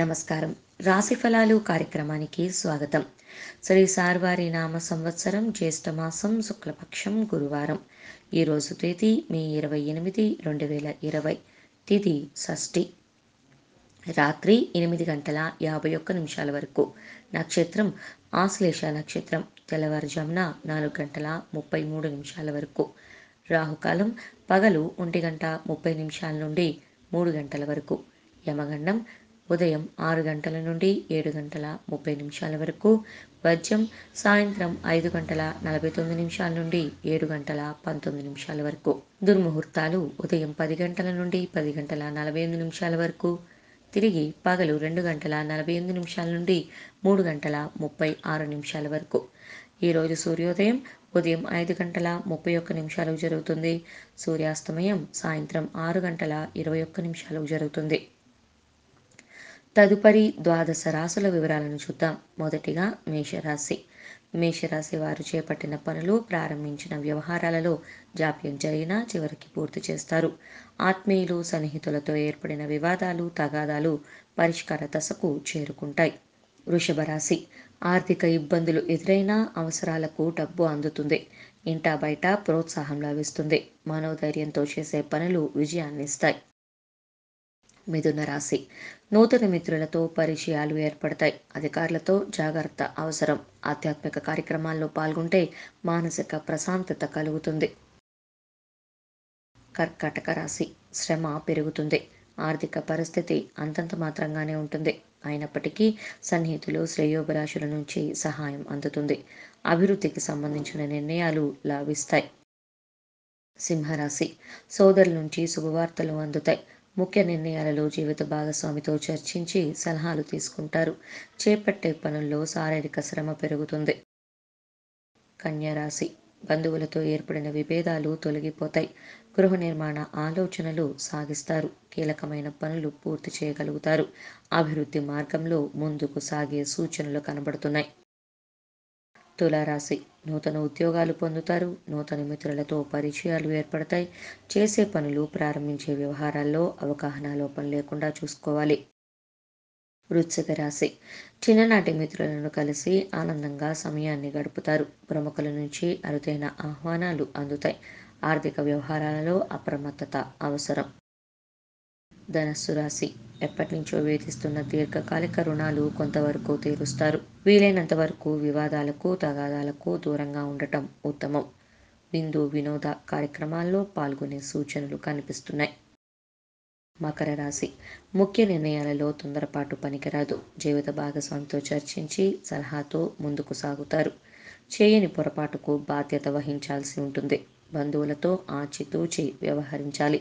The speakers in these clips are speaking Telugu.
నమస్కారం రాశి ఫలాలు కార్యక్రమానికి స్వాగతం శ్రీ సార్వారి నామ సంవత్సరం జ్యేష్ఠమాసం శుక్లపక్షం గురువారం ఈరోజు తేదీ మే ఇరవై ఎనిమిది రెండు వేల ఇరవై తిది షష్ఠి రాత్రి ఎనిమిది గంటల యాభై ఒక్క నిమిషాల వరకు నక్షత్రం ఆశ్లేష నక్షత్రం తెల్లవారుజామున నాలుగు గంటల ముప్పై మూడు నిమిషాల వరకు రాహుకాలం పగలు ఒంటి గంట ముప్పై నిమిషాల నుండి మూడు గంటల వరకు యమగండం ఉదయం ఆరు గంటల నుండి ఏడు గంటల ముప్పై నిమిషాల వరకు పద్యం సాయంత్రం ఐదు గంటల నలభై తొమ్మిది నిమిషాల నుండి ఏడు గంటల పంతొమ్మిది నిమిషాల వరకు దుర్ముహూర్తాలు ఉదయం పది గంటల నుండి పది గంటల నలభై ఎనిమిది నిమిషాల వరకు తిరిగి పగలు రెండు గంటల నలభై ఎనిమిది నిమిషాల నుండి మూడు గంటల ముప్పై ఆరు నిమిషాల వరకు ఈరోజు సూర్యోదయం ఉదయం ఐదు గంటల ముప్పై ఒక్క నిమిషాలకు జరుగుతుంది సూర్యాస్తమయం సాయంత్రం ఆరు గంటల ఇరవై ఒక్క నిమిషాలకు జరుగుతుంది తదుపరి ద్వాదశ రాశుల వివరాలను చూద్దాం మొదటిగా మేషరాశి మేషరాశి వారు చేపట్టిన పనులు ప్రారంభించిన వ్యవహారాలలో జాప్యం జరిగినా చివరికి పూర్తి చేస్తారు ఆత్మీయులు సన్నిహితులతో ఏర్పడిన వివాదాలు తగాదాలు పరిష్కార దశకు చేరుకుంటాయి వృషభ రాశి ఆర్థిక ఇబ్బందులు ఎదురైనా అవసరాలకు డబ్బు అందుతుంది ఇంటా బయట ప్రోత్సాహం లభిస్తుంది మనోధైర్యంతో చేసే పనులు విజయాన్నిస్తాయి మిథున రాశి నూతన మిత్రులతో పరిచయాలు ఏర్పడతాయి అధికారులతో జాగ్రత్త అవసరం ఆధ్యాత్మిక కార్యక్రమాల్లో పాల్గొంటే మానసిక ప్రశాంతత కలుగుతుంది కర్కాటక రాశి శ్రమ పెరుగుతుంది ఆర్థిక పరిస్థితి అంతంత మాత్రంగానే ఉంటుంది అయినప్పటికీ సన్నిహితులు శ్రేయోభిలాషుల నుంచి సహాయం అందుతుంది అభివృద్ధికి సంబంధించిన నిర్ణయాలు లాభిస్తాయి సింహరాశి సోదరుల నుంచి శుభవార్తలు అందుతాయి ముఖ్య నిర్ణయాలలో జీవిత భాగస్వామితో చర్చించి సలహాలు తీసుకుంటారు చేపట్టే పనుల్లో శారీరక శ్రమ పెరుగుతుంది కన్యరాశి బంధువులతో ఏర్పడిన విభేదాలు తొలగిపోతాయి గృహ నిర్మాణ ఆలోచనలు సాగిస్తారు కీలకమైన పనులు పూర్తి చేయగలుగుతారు అభివృద్ధి మార్గంలో ముందుకు సాగే సూచనలు కనబడుతున్నాయి తులారాశి నూతన ఉద్యోగాలు పొందుతారు నూతన మిత్రులతో పరిచయాలు ఏర్పడతాయి చేసే పనులు ప్రారంభించే వ్యవహారాల్లో అవగాహన లోపం లేకుండా చూసుకోవాలి వృత్సిక రాశి చిన్ననాటి మిత్రులను కలిసి ఆనందంగా సమయాన్ని గడుపుతారు ప్రముఖుల నుంచి అరుదైన ఆహ్వానాలు అందుతాయి ఆర్థిక వ్యవహారాలలో అప్రమత్తత అవసరం ధనస్సు రాశి ఎప్పటినుంచో వేధిస్తున్న దీర్ఘకాలిక రుణాలు కొంతవరకు తీరుస్తారు వీలైనంత వరకు వివాదాలకు తగాదాలకు దూరంగా ఉండటం ఉత్తమం విందు వినోద కార్యక్రమాల్లో పాల్గొనే సూచనలు కనిపిస్తున్నాయి మకర రాశి ముఖ్య నిర్ణయాలలో తొందరపాటు పనికిరాదు జీవిత భాగస్వామితో చర్చించి సలహాతో ముందుకు సాగుతారు చేయని పొరపాటుకు బాధ్యత వహించాల్సి ఉంటుంది బంధువులతో ఆచితూచి వ్యవహరించాలి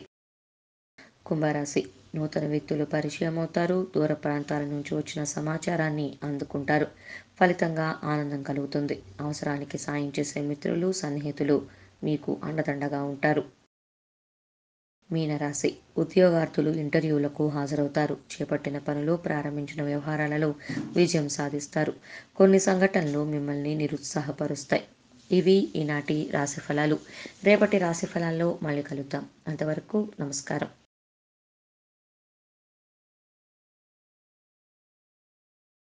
కుంభరాశి నూతన వ్యక్తులు పరిచయం అవుతారు దూర ప్రాంతాల నుంచి వచ్చిన సమాచారాన్ని అందుకుంటారు ఫలితంగా ఆనందం కలుగుతుంది అవసరానికి సాయం చేసే మిత్రులు సన్నిహితులు మీకు అండదండగా ఉంటారు మీనరాశి ఉద్యోగార్థులు ఇంటర్వ్యూలకు హాజరవుతారు చేపట్టిన పనులు ప్రారంభించిన వ్యవహారాలలో విజయం సాధిస్తారు కొన్ని సంఘటనలు మిమ్మల్ని నిరుత్సాహపరుస్తాయి ఇవి ఈనాటి రాశిఫలాలు రేపటి రాశిఫలాల్లో మళ్ళీ కలుద్దాం అంతవరకు నమస్కారం